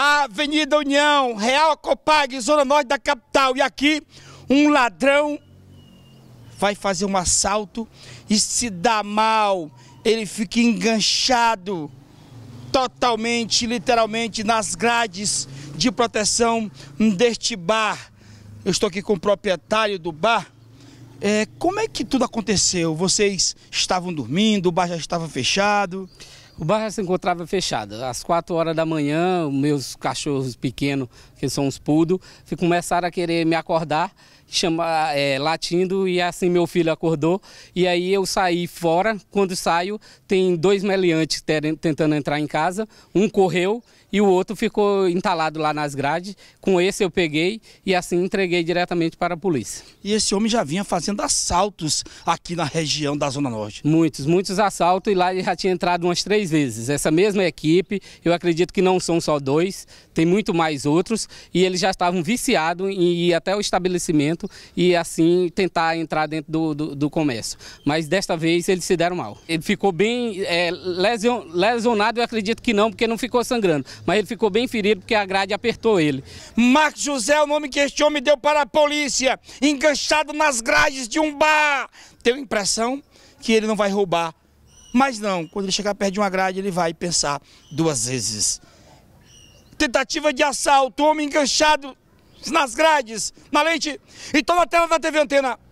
a Avenida União, Real Copag, Zona Norte da capital. E aqui, um ladrão vai fazer um assalto e se dá mal. Ele fica enganchado totalmente, literalmente, nas grades de proteção deste bar. Eu estou aqui com o proprietário do bar. É, como é que tudo aconteceu? Vocês estavam dormindo, o bar já estava fechado? O bairro se encontrava fechado. Às 4 horas da manhã, meus cachorros pequenos, que são os pudos, começaram a querer me acordar chama, é, latindo e assim meu filho acordou. E aí eu saí fora. Quando saio, tem dois meliantes tentando entrar em casa. Um correu e o outro ficou entalado lá nas grades. Com esse eu peguei e assim entreguei diretamente para a polícia. E esse homem já vinha fazendo assaltos aqui na região da Zona Norte? Muitos, muitos assaltos e lá ele já tinha entrado umas três vezes. Essa mesma equipe, eu acredito que não são só dois, tem muito mais outros e eles já estavam viciados em ir até o estabelecimento e assim tentar entrar dentro do, do, do comércio. Mas desta vez eles se deram mal. Ele ficou bem é, lesion, lesionado, eu acredito que não, porque não ficou sangrando, mas ele ficou bem ferido porque a grade apertou ele. Marcos José é o nome que este homem deu para a polícia, enganchado nas grades de um bar. Tenho a impressão que ele não vai roubar. Mas não, quando ele chegar perto de uma grade, ele vai pensar duas vezes. Tentativa de assalto, homem enganchado nas grades, na lente. Então, na tela da TV Antena